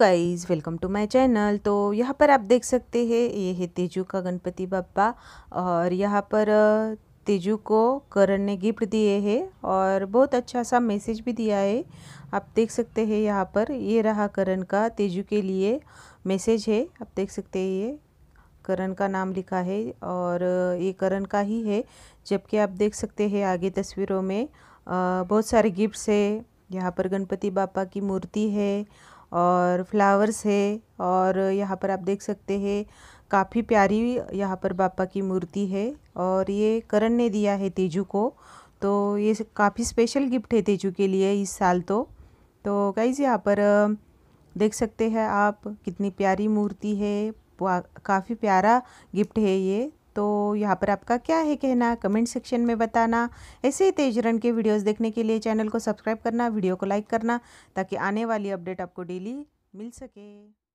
guys welcome to my channel तो यहाँ पर आप देख सकते हैं ये है तेजू का गणपति बापा और यहाँ पर तेजू को करण ने गिफ्ट दिए हैं और बहुत अच्छा सा मैसेज भी दिया है आप देख सकते हैं यहाँ पर ये रहा करण का तेजू के लिए मैसेज है आप देख सकते हैं ये करण का नाम लिखा है और ये करण का ही है जबकि आप देख सकते हैं आगे तस्वीरों में बहुत सारे गिफ्ट्स है यहाँ पर गणपति बापा की मूर्ति है और फ्लावर्स है और यहाँ पर आप देख सकते हैं काफ़ी प्यारी यहाँ पर बापा की मूर्ति है और ये करण ने दिया है तेजू को तो ये काफ़ी स्पेशल गिफ्ट है तेजू के लिए इस साल तो तो गाइज यहाँ पर देख सकते हैं आप कितनी प्यारी मूर्ति है काफ़ी प्यारा गिफ्ट है ये तो यहाँ पर आपका क्या है कहना कमेंट सेक्शन में बताना ऐसे ही तेज रन के वीडियोस देखने के लिए चैनल को सब्सक्राइब करना वीडियो को लाइक करना ताकि आने वाली अपडेट आपको डेली मिल सके